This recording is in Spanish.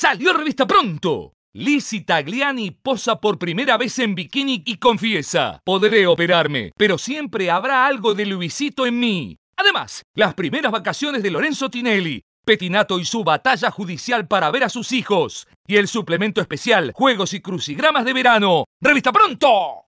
¡Salió revista pronto! Lizzie Tagliani posa por primera vez en bikini y confiesa, podré operarme, pero siempre habrá algo de Luisito en mí. Además, las primeras vacaciones de Lorenzo Tinelli, Petinato y su batalla judicial para ver a sus hijos, y el suplemento especial Juegos y Crucigramas de Verano. ¡Revista pronto!